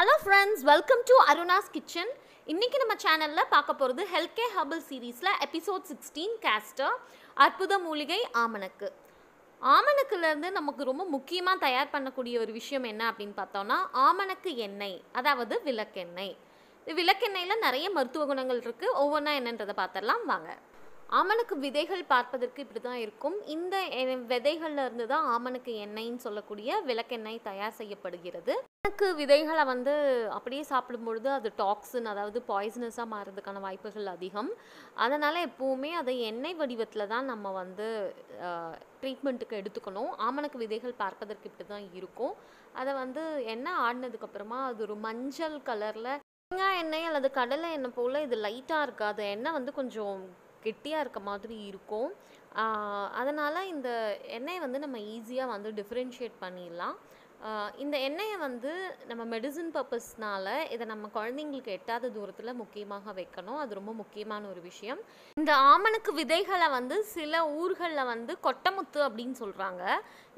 hello friends welcome to Aruna's kitchen இன்றைக்கி நம்ம சேனலில் பார்க்க போகிறது ஹெல்கே ஹர்பல் சீரீஸில் எபிசோட் சிக்ஸ்டீன் கேஸ்டர் அற்புத மூலிகை ஆமணக்கு ஆமணக்குலேருந்து நமக்கு ரொம்ப முக்கியமாக தயார் பண்ணக்கூடிய ஒரு விஷயம் என்ன அப்படின்னு பார்த்தோன்னா ஆமணக்கு எண்ணெய் அதாவது விளக்கெண்ணெய் விளக்கெண்ணெயில் நிறைய மருத்துவ குணங்கள் இருக்குது ஒவ்வொன்றா என்னன்றதை பார்த்துடலாம் வாங்க ஆமணக்கு விதைகள் பார்ப்பதற்கு இப்படி தான் இருக்கும் இந்த விதைகள்ல இருந்து தான் ஆமணக்கு எண்ணெய்ன்னு சொல்லக்கூடிய விளக்கெண்ணெய் தயார் செய்யப்படுகிறது ஆமணக்கு விதைகளை வந்து அப்படியே சாப்பிடும்பொழுது அது டாக்ஸின் அதாவது பாய்சனஸாக மாறுறதுக்கான வாய்ப்புகள் அதிகம் அதனால் எப்போவுமே அதை எண்ணெய் வடிவத்தில் தான் நம்ம வந்து ட்ரீட்மெண்ட்டுக்கு எடுத்துக்கணும் ஆமணக்கு விதைகள் பார்ப்பதற்கு இப்படி தான் இருக்கும் அதை வந்து எண்ணெய் ஆடினதுக்கப்புறமா அது ஒரு மஞ்சள் கலரில் தேங்காய் எண்ணெய் அல்லது கடலை எண்ணெய் போல் இது லைட்டாக அது எண்ணெய் வந்து கொஞ்சம் கெட்டியாக இருக்க மாதிரி இருக்கும் அதனால் இந்த எண்ணெய் வந்து நம்ம ஈஸியாக வந்து டிஃப்ரென்ஷியேட் பண்ணிடலாம் இந்த எண்ணெயை வந்து நம்ம மெடிசன் பர்பஸ்னால் இதை நம்ம குழந்தைங்களுக்கு எட்டாத தூரத்தில் முக்கியமாக வைக்கணும் அது ரொம்ப முக்கியமான ஒரு விஷயம் இந்த ஆமணக்கு விதைகளை வந்து சில ஊர்களில் வந்து கொட்டமுத்து அப்படின்னு சொல்கிறாங்க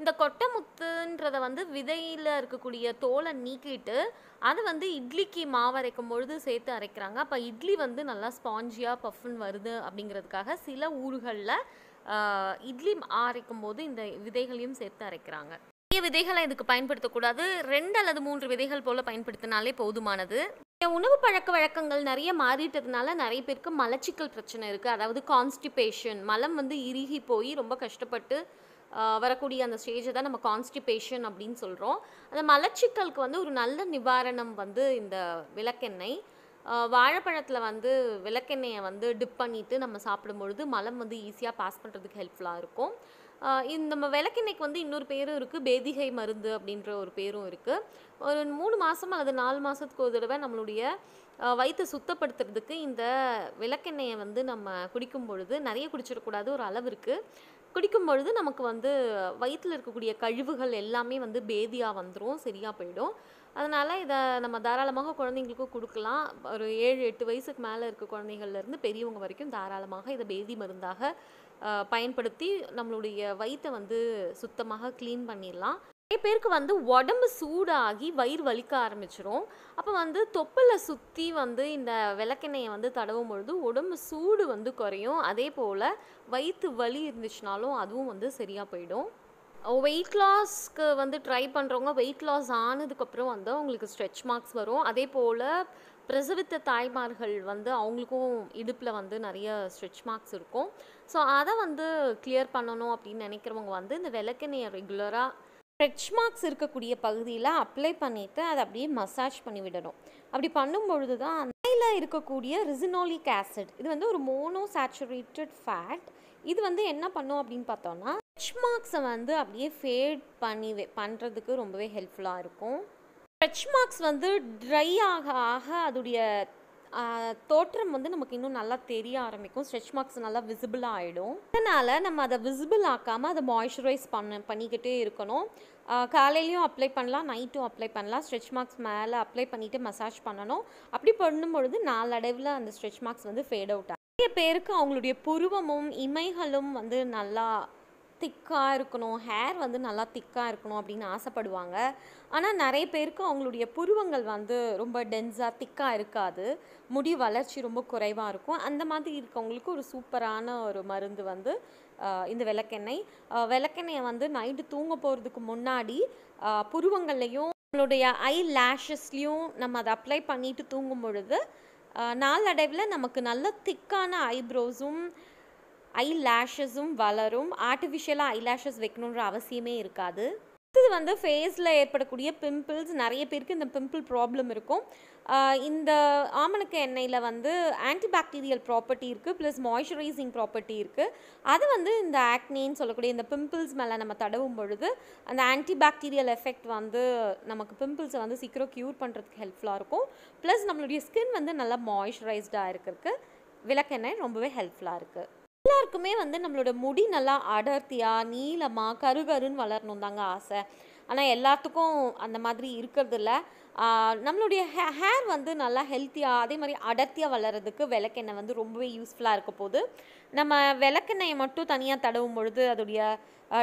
இந்த கொட்டமுத்துன்றத வந்து விதையில் இருக்கக்கூடிய தோலை நீக்கிட்டு அது வந்து இட்லிக்கு மாவு அரைக்கும் பொழுது சேர்த்து அரைக்கிறாங்க அப்போ இட்லி வந்து நல்லா ஸ்பாஞ்சியாக பஃப்னு வருது அப்படிங்கிறதுக்காக சில ஊர்களில் இட்லி ஆரைக்கும் போது இந்த விதைகளையும் சேர்த்து அரைக்கிறாங்க விதைகளை இதுக்கு பயன்படுத்தக்கூடாது ரெண்டு அல்லது மூன்று விதைகள் போல் பயன்படுத்தினாலே போதுமானது உணவு பழக்க வழக்கங்கள் நிறைய மாறிட்டதுனால நிறைய பேருக்கு மலச்சிக்கல் பிரச்சனை இருக்குது அதாவது கான்ஸ்டிபேஷன் மலம் வந்து இறுகி போய் ரொம்ப கஷ்டப்பட்டு வரக்கூடிய அந்த ஸ்டேஜை தான் நம்ம கான்ஸ்டிபேஷன் அப்படின்னு சொல்கிறோம் அந்த மலச்சிக்கலுக்கு வந்து ஒரு நல்ல நிவாரணம் வந்து இந்த விளக்கெண்ணெய் வாழைப்பழத்தில் வந்து விளக்கெண்ணெயை வந்து டிப் பண்ணிவிட்டு நம்ம சாப்பிடும்பொழுது மலம் வந்து ஈஸியாக பாஸ் பண்ணுறதுக்கு ஹெல்ப்ஃபுல்லாக இருக்கும் இந்த நம்ம விளக்கெண்ணெய்க்கு வந்து இன்னொரு பேரும் இருக்குது பேதிகை மருந்து அப்படின்ற ஒரு பேரும் இருக்குது ஒரு மூணு மாதம் அல்லது நாலு மாதத்துக்கு ஒரு தடவை நம்மளுடைய வயிற்றை சுத்தப்படுத்துறதுக்கு இந்த விளக்கெண்ணெயை வந்து நம்ம குடிக்கும் பொழுது நிறைய குடிச்சிடக்கூடாது ஒரு அளவு இருக்குது குடிக்கும் பொழுது நமக்கு வந்து வயிற்றில் இருக்கக்கூடிய கழிவுகள் எல்லாமே வந்து பேதியாக வந்துடும் சரியாக போயிடும் அதனால் இதை நம்ம தாராளமாக குழந்தைங்களுக்கும் கொடுக்கலாம் ஒரு ஏழு எட்டு வயசுக்கு மேலே இருக்க குழந்தைகள்லேருந்து பெரியவங்க வரைக்கும் தாராளமாக இதை பேதி மருந்தாக பயன்படுத்தி நம்மளுடைய வயிற்றை வந்து சுத்தமாக க்ளீன் பண்ணிடலாம் நிறைய பேருக்கு வந்து உடம்பு சூடாகி வயிறு வலிக்க ஆரம்பிச்சிடும் அப்போ வந்து தொப்பில் சுற்றி வந்து இந்த விளக்கெண்ணெயை வந்து தடவும் பொழுது உடம்பு சூடு வந்து குறையும் அதே போல் வயிற்று வலி இருந்துச்சுனாலும் அதுவும் வந்து சரியாக போயிடும் வெயிட் லாஸ்க்கு வந்து ட்ரை பண்ணுறவங்க வெயிட் லாஸ் ஆனதுக்கப்புறம் வந்து அவங்களுக்கு ஸ்ட்ரெச் மார்க்ஸ் வரும் அதே போல் பிரசவித்த தாய்மார்கள் வந்து அவங்களுக்கும் இடுப்பில் வந்து நிறைய ஸ்ட்ரெச் மார்க்ஸ் இருக்கும் ஸோ அதை வந்து கிளியர் பண்ணணும் அப்படின்னு நினைக்கிறவங்க வந்து இந்த விளக்கெண்ணையை ரெகுலராக ஸ்ட்ரெச் மார்க்ஸ் இருக்கக்கூடிய பகுதியில் அப்ளை பண்ணிவிட்டு அதை அப்படியே மசாஜ் பண்ணி விடணும் அப்படி பண்ணும்பொழுது தான் அன்னையில் இருக்கக்கூடிய ரிசினோலிக் ஆசிட் இது வந்து ஒரு மோனோ சேச்சுரேட்டட் ஃபேட் இது வந்து என்ன பண்ணும் அப்படின்னு பார்த்தோம்னா ஸ்ட்ரெச் மார்க்ஸை வந்து அப்படியே ஃபேட் பண்ணி பண்ணுறதுக்கு ரொம்பவே ஹெல்ப்ஃபுல்லாக இருக்கும் ஸ்ட்ரெச் மார்க்ஸ் வந்து ட்ரை ஆக ஆக அதோடைய தோற்றம் வந்து நமக்கு இன்னும் நல்லா தெரிய ஆரம்பிக்கும் ஸ்ட்ரெச் மார்க்ஸ் நல்லா விசிபிள் ஆகிடும் அதனால் நம்ம அதை விசிபிள் ஆக்காமல் அதை மாய்ஸ்சரைஸ் பண்ண பண்ணிக்கிட்டே இருக்கணும் காலையிலையும் அப்ளை பண்ணலாம் நைட்டும் அப்ளை பண்ணலாம் ஸ்ட்ரெச் மார்க்ஸ் மேலே அப்ளை பண்ணிவிட்டு மசாஜ் பண்ணணும் அப்படி பண்ணும்பொழுது நாளடைவில் அந்த ஸ்ட்ரெச் மார்க்ஸ் வந்து ஃபேட் அவுட் ஆகும் நிறைய பேருக்கு அவங்களுடைய புருவமும் இமைகளும் வந்து நல்லா திக்காக இருக்கணும் ஹேர் வந்து நல்லா திக்காக இருக்கணும் அப்படின்னு ஆசைப்படுவாங்க ஆனால் நிறைய பேருக்கு அவங்களுடைய புருவங்கள் வந்து ரொம்ப டென்ஸாக திக்காக இருக்காது முடி வளர்ச்சி ரொம்ப குறைவாக இருக்கும் அந்த மாதிரி இருக்கவங்களுக்கு ஒரு சூப்பரான ஒரு மருந்து வந்து இந்த விளக்கெண்ணெய் விளக்கெண்ணெயை வந்து நைட்டு தூங்க போகிறதுக்கு முன்னாடி புருவங்கள்லையும் நம்மளுடைய ஐ லேஷஸ்லேயும் நம்ம அதை அப்ளை பண்ணிட்டு தூங்கும் பொழுது நாளடைவில் நமக்கு நல்ல திக்கான ஐப்ரோஸும் ஐலாஷஸும் வளரும் ஆர்டிஃபிஷியலாக ஐலேஷஸ் வைக்கணுன்ற அவசியமே இருக்காது அடுத்தது வந்து ஃபேஸில் ஏற்படக்கூடிய பிம்பிள்ஸ் நிறைய பேருக்கு இந்த பிம்பிள் ப்ராப்ளம் இருக்கும் இந்த ஆமணக்க எண்ணெயில் வந்து ஆன்டிபாக்டீரியல் ப்ராப்பர்ட்டி இருக்குது ப்ளஸ் மாய்ஸ்சரைசிங் ப்ராப்பர்ட்டி இருக்குது அது வந்து இந்த ஆக்னேன்னு சொல்லக்கூடிய இந்த பிம்பிள்ஸ் மேலே நம்ம தடவும் பொழுது அந்த ஆன்டிபாக்டீரியல் எஃபெக்ட் வந்து நமக்கு பிம்பிள்ஸை வந்து சீக்கிரம் க்யூர் பண்ணுறதுக்கு ஹெல்ப்ஃபுல்லாக இருக்கும் ப்ளஸ் நம்மளுடைய ஸ்கின் வந்து நல்லா மாய்ஸ்சரைஸ்டாக இருக்கிறதுக்கு விளக்கெண்ணெய் ரொம்பவே ஹெல்ப்ஃபுல்லாக இருக்குது எல்லாருக்குமே வந்து நம்மளோட முடி நல்லா அடர்த்தியாக நீளமாக கருகருன்னு வளரணும் தாங்க ஆசை ஆனால் எல்லாத்துக்கும் அந்த மாதிரி இருக்கிறதில்ல நம்மளுடைய ஹே ஹேர் வந்து நல்லா ஹெல்த்தியாக அதே மாதிரி அடர்த்தியாக வளர்கிறதுக்கு விளக்கெண்ணெய் வந்து ரொம்பவே யூஸ்ஃபுல்லாக இருக்க போது நம்ம விளக்கெண்ணெயை மட்டும் தனியாக தடவும் பொழுது அதோடைய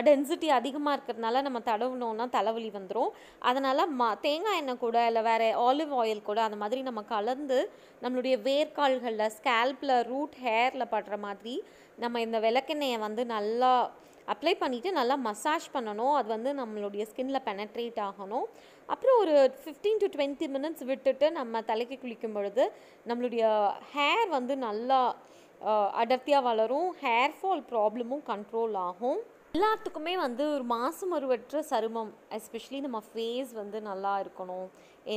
டென்சிட்டி அதிகமாக இருக்கிறதுனால நம்ம தடவுனோம்னா தலைவலி வந்துடும் அதனால் ம தேங்காய் எண்ணெய் கூட இல்லை வேறு ஆலிவ் ஆயில் கூட அந்த மாதிரி நம்ம கலந்து நம்மளுடைய வேர்க்கால்களில் ஸ்கேல்பில் ரூட் ஹேரில் படுற மாதிரி நம்ம இந்த விளக்கெண்ணெயை வந்து நல்லா அப்ளை பண்ணிவிட்டு நல்லா மசாஜ் பண்ணணும் அது வந்து நம்மளுடைய ஸ்கின்ல பெனட்ரேட் ஆகணும் அப்புறம் ஒரு ஃபிஃப்டீன் டு டுவெண்ட்டி மினிட்ஸ் விட்டுட்டு நம்ம தலைக்கு குளிக்கும் பொழுது நம்மளுடைய ஹேர் வந்து நல்லா அடர்த்தியாக வளரும் ஹேர் ஃபால் ப்ராப்ளமும் கண்ட்ரோல் ஆகும் எல்லாத்துக்குமே வந்து ஒரு மாதம் ஒருவற்ற சருமம் எஸ்பெஷலி நம்ம ஃபேஸ் வந்து நல்லா இருக்கணும்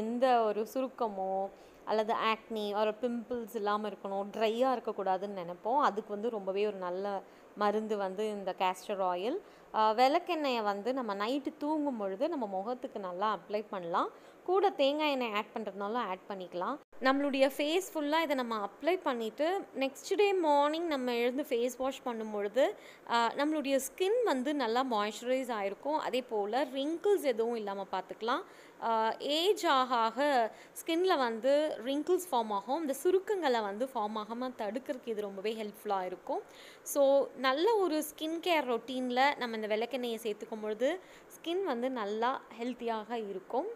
எந்த ஒரு சுருக்கமோ அல்லது ஆக்னி ஒரு பிம்பிள்ஸ் இல்லாமல் இருக்கணும் ட்ரையாக இருக்கக்கூடாதுன்னு நினைப்போம் அதுக்கு வந்து ரொம்பவே ஒரு நல்ல மருந்து வந்து இந்த கேஸ்டர் ஆயில் விளக்கெண்ணெயை வந்து நம்ம நைட்டு தூங்கும் பொழுது நம்ம முகத்துக்கு நல்லா அப்ளை பண்ணலாம் கூட தேங்காய் எண்ணெய் ஆட் பண்ணுறதுனாலும் ஆட் பண்ணிக்கலாம் நம்மளுடைய ஃபேஸ் ஃபுல்லாக இதை நம்ம அப்ளை பண்ணிவிட்டு நெக்ஸ்ட் டே மார்னிங் நம்ம எழுந்து ஃபேஸ் வாஷ் பண்ணும்பொழுது நம்மளுடைய ஸ்கின் வந்து நல்லா மாய்ஸ்சரைஸ் ஆகிருக்கும் அதே போல் ரிங்கிள்ஸ் எதுவும் இல்லாமல் பார்த்துக்கலாம் ஏஜ் ஆக ஆக ஸ்கின்ல வந்து ரிங்கிள்ஸ் ஃபார்ம் ஆகும் இந்த சுருக்கங்களை வந்து ஃபார்ம் ஆகாமல் தடுக்கிறதுக்கு இது ரொம்பவே ஹெல்ப்ஃபுல்லாக இருக்கும் ஸோ நல்ல ஒரு ஸ்கின் கேர் ரொட்டீனில் நம்ம இந்த விளக்கெண்ணெயை சேர்த்துக்கும் பொழுது ஸ்கின் வந்து நல்லா ஹெல்த்தியாக இருக்கும்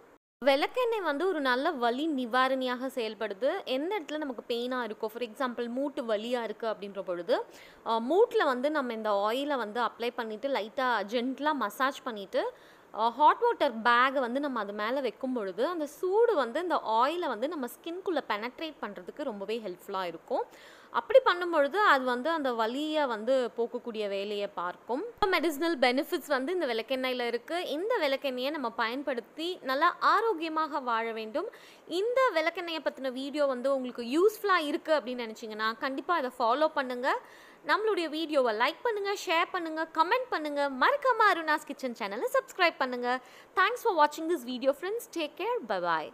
விளக்கெண்ணெய் வந்து ஒரு நல்ல வலி நிவாரணியாக செயல்படுது எந்த இடத்துல நமக்கு பெயினாக இருக்கோ ஃபார் எக்ஸாம்பிள் மூட்டு வலியாக இருக்குது அப்படின்ற பொழுது மூட்டில் வந்து நம்ம இந்த ஆயிலை வந்து அப்ளை பண்ணிவிட்டு லைட்டாக ஜென்டலாக மசாஜ் பண்ணிவிட்டு ஹாட் வாட்டர் பேகை வந்து நம்ம அது மேலே வைக்கும் பொழுது அந்த சூடு வந்து இந்த ஆயிலை வந்து நம்ம ஸ்கின்குள்ளே பெனட்ரேட் பண்ணுறதுக்கு ரொம்பவே ஹெல்ப்ஃபுல்லாக இருக்கும் அப்படி பண்ணும்பொழுது அது வந்து அந்த வலியை வந்து போக்கக்கூடிய வேலையை பார்க்கும் மெடிசினல் பெனிஃபிட்ஸ் வந்து இந்த விளக்கெண்ணெயில் இருக்குது இந்த விளக்கெண்ணையை நம்ம பயன்படுத்தி நல்லா ஆரோக்கியமாக வாழ வேண்டும் இந்த விளக்கெண்ணையை பற்றின வீடியோ வந்து உங்களுக்கு யூஸ்ஃபுல்லாக இருக்குது அப்படின்னு நினச்சிங்கன்னா கண்டிப்பாக இதை ஃபாலோ பண்ணுங்கள் நம்மளுடைய வீடியோவை லைக் பண்ணுங்கள் ஷேர் பண்ணுங்கள் கமெண்ட் பண்ணுங்கள் மறக்காமல் அருணாஸ் கிச்சன் சேனலை சப்ஸ்கிரைப் பண்ணுங்கள் தேங்க்ஸ் ஃபார் வாட்சிங் this video friends take care bye bye